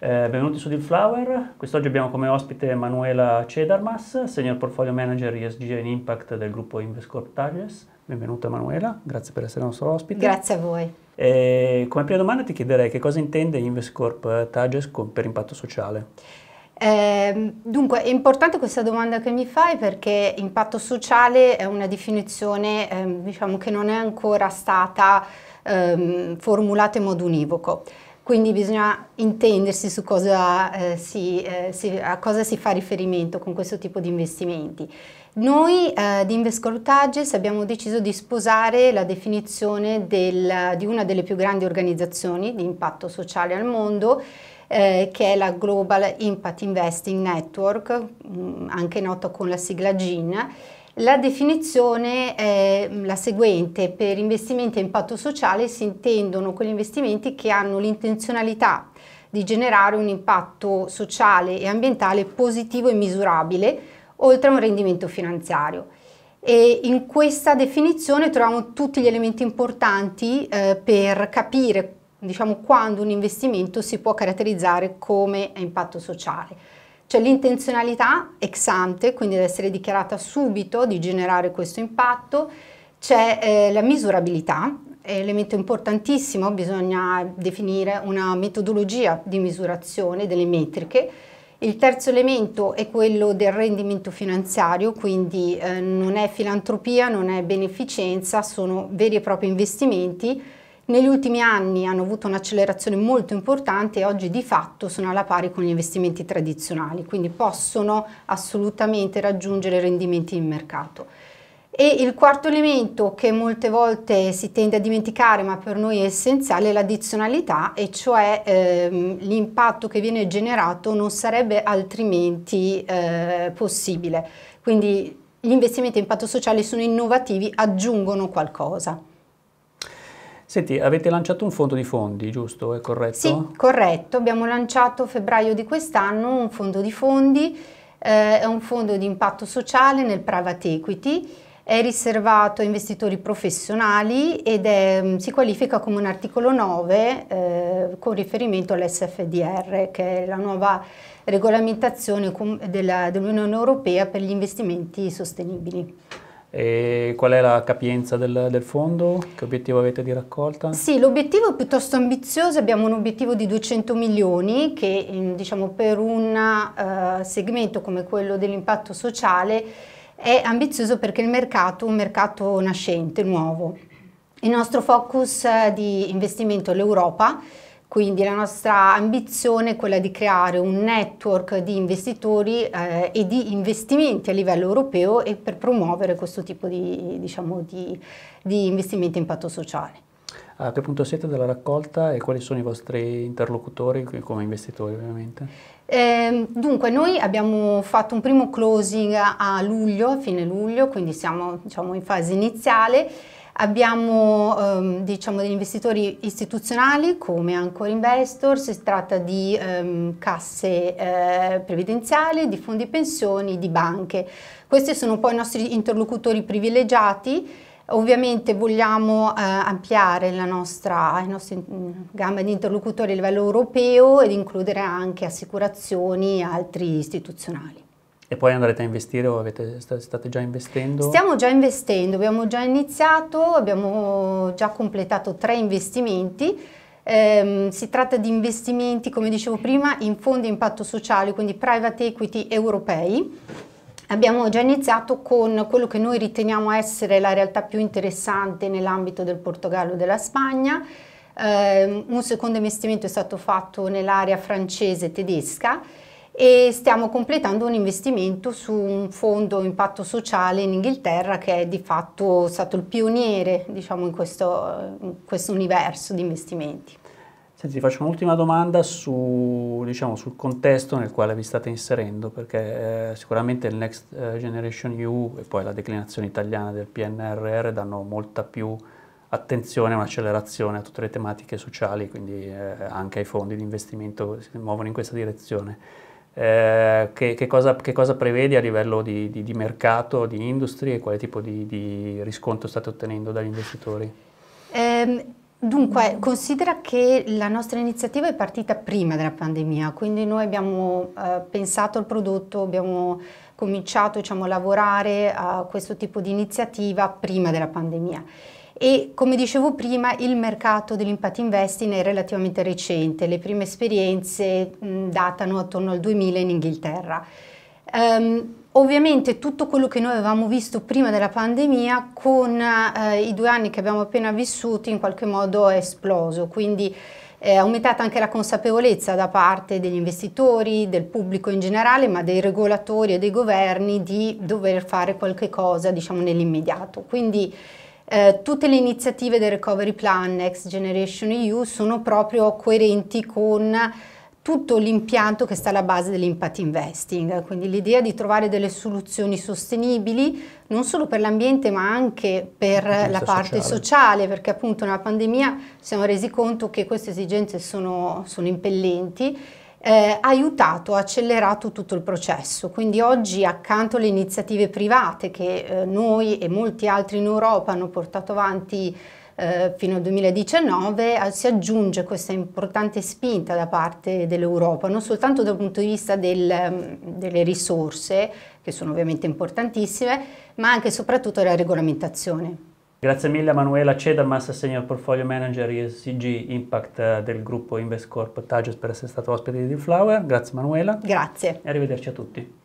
Eh, benvenuti su Dealflower, quest'oggi abbiamo come ospite Manuela Cedarmas, Senior Portfolio Manager ESG and Impact del gruppo Investcorp Tages. Benvenuta Manuela, grazie per essere nostro ospite. Grazie a voi. E come prima domanda ti chiederei che cosa intende Investcorp eh, Tages per impatto sociale? Eh, dunque, è importante questa domanda che mi fai perché impatto sociale è una definizione eh, diciamo che non è ancora stata ehm, formulata in modo univoco. Quindi bisogna intendersi su cosa, eh, si, eh, si, a cosa si fa riferimento con questo tipo di investimenti. Noi eh, di Invescorutages abbiamo deciso di sposare la definizione del, di una delle più grandi organizzazioni di impatto sociale al mondo eh, che è la Global Impact Investing Network, mh, mm, anche nota con la sigla GIN, la definizione è mm, la seguente, per investimenti a impatto sociale si intendono quegli investimenti che hanno l'intenzionalità di generare un impatto sociale e ambientale positivo e misurabile, oltre a un rendimento finanziario. E in questa definizione troviamo tutti gli elementi importanti eh, per capire diciamo, quando un investimento si può caratterizzare come impatto sociale. C'è cioè, l'intenzionalità ex ante, quindi deve essere dichiarata subito di generare questo impatto, c'è eh, la misurabilità, elemento importantissimo, bisogna definire una metodologia di misurazione delle metriche. Il terzo elemento è quello del rendimento finanziario, quindi eh, non è filantropia, non è beneficenza, sono veri e propri investimenti negli ultimi anni hanno avuto un'accelerazione molto importante e oggi di fatto sono alla pari con gli investimenti tradizionali, quindi possono assolutamente raggiungere rendimenti in mercato. E il quarto elemento che molte volte si tende a dimenticare ma per noi è essenziale è l'addizionalità e cioè ehm, l'impatto che viene generato non sarebbe altrimenti eh, possibile. Quindi gli investimenti a impatto sociale sono innovativi, aggiungono qualcosa. Senti, avete lanciato un fondo di fondi, giusto? È corretto? Sì, corretto. Abbiamo lanciato a febbraio di quest'anno un fondo di fondi, eh, è un fondo di impatto sociale nel private equity, è riservato a investitori professionali ed è, mm, si qualifica come un articolo 9 eh, con riferimento all'SFDR, che è la nuova regolamentazione dell'Unione Europea per gli investimenti sostenibili. E qual è la capienza del, del, fondo? Che obiettivo avete di raccolta? Sì, l'obiettivo è piuttosto ambizioso, abbiamo un obiettivo di 200 milioni che diciamo, per un uh, segmento come quello dell'impatto sociale è ambizioso perché il mercato è un mercato nascente, nuovo. Il nostro focus eh, di investimento è l'Europa quindi la nostra ambizione è quella di creare un network di investitori eh, e di investimenti a livello europeo e per promuovere questo tipo di, diciamo, di, di investimenti a impatto sociale. A che punto siete della raccolta e quali sono i vostri interlocutori come investitori ovviamente? Eh, dunque noi abbiamo fatto un primo closing a luglio, a fine luglio, quindi siamo diciamo, in fase iniziale Abbiamo ehm, diciamo, degli investitori istituzionali come Anchor Investor, si tratta di ehm, casse eh, previdenziali, di fondi pensioni, di banche. Questi sono poi i nostri interlocutori privilegiati. Ovviamente vogliamo eh, ampliare la nostra, il nostro mm, gamma di interlocutori a livello europeo ed includere anche assicurazioni e altri istituzionali. E poi andrete a investire o avete, state già investendo? Stiamo già investendo, abbiamo già iniziato, abbiamo già completato tre investimenti. Eh, si tratta di investimenti, come dicevo prima, in fondi a impatto sociale, quindi private equity europei. Abbiamo già iniziato con quello che noi riteniamo essere la realtà più interessante nell'ambito del Portogallo e della Spagna. Eh, un secondo investimento è stato fatto nell'area francese tedesca e stiamo completando un investimento su un fondo impatto sociale in Inghilterra che è di fatto stato il pioniere diciamo, in, questo, in questo universo di investimenti. Senti, ti faccio un'ultima domanda su, diciamo, sul contesto nel quale vi state inserendo, perché eh, sicuramente il Next eh, Generation EU e poi la declinazione italiana del PNRR danno molta più attenzione e un'accelerazione a tutte le tematiche sociali, quindi eh, anche ai fondi di investimento che si muovono in questa direzione. Eh, che, che, cosa, che, cosa, prevedi a livello di, di, di, mercato, di industry e quale tipo di, di riscontro state ottenendo dagli investitori? Um, Dunque, considera che la nostra iniziativa è partita prima della pandemia, quindi noi abbiamo eh, pensato al prodotto, abbiamo cominciato diciamo, a lavorare a questo tipo di iniziativa prima della pandemia e come dicevo prima il mercato dell'impact investing è relativamente recente, le prime esperienze mh, datano attorno al 2000 in Inghilterra. Um, ovviamente tutto quello che noi avevamo visto prima della pandemia con eh, i due anni che abbiamo appena vissuto in qualche modo è esploso, quindi eh, è aumentata anche la consapevolezza da parte degli investitori, del pubblico in generale, ma dei regolatori e dei governi di dover fare qualche cosa diciamo, nell'immediato. Quindi eh, tutte le iniziative del Recovery Plan Next Generation EU sono proprio coerenti con tutto l'impianto che sta alla base dell'impact investing, quindi l'idea di trovare delle soluzioni sostenibili non solo per l'ambiente ma anche per la, parte sociale. sociale. perché appunto nella pandemia ci siamo resi conto che queste esigenze sono, sono impellenti eh, aiutato, accelerato tutto il processo. Quindi oggi accanto alle iniziative private che eh, noi e molti altri in Europa hanno portato avanti eh, fino al 2019 eh, si aggiunge questa importante spinta da parte dell'Europa, non soltanto dal punto di vista del, mm, delle risorse, che sono ovviamente importantissime, ma anche e soprattutto della regolamentazione. Grazie mille Manuela Cedarmas, Senior Portfolio Manager ESG Impact eh, del gruppo Investcorp Tages per essere stato ospite di Flower. Grazie Manuela. Grazie. E arrivederci a tutti.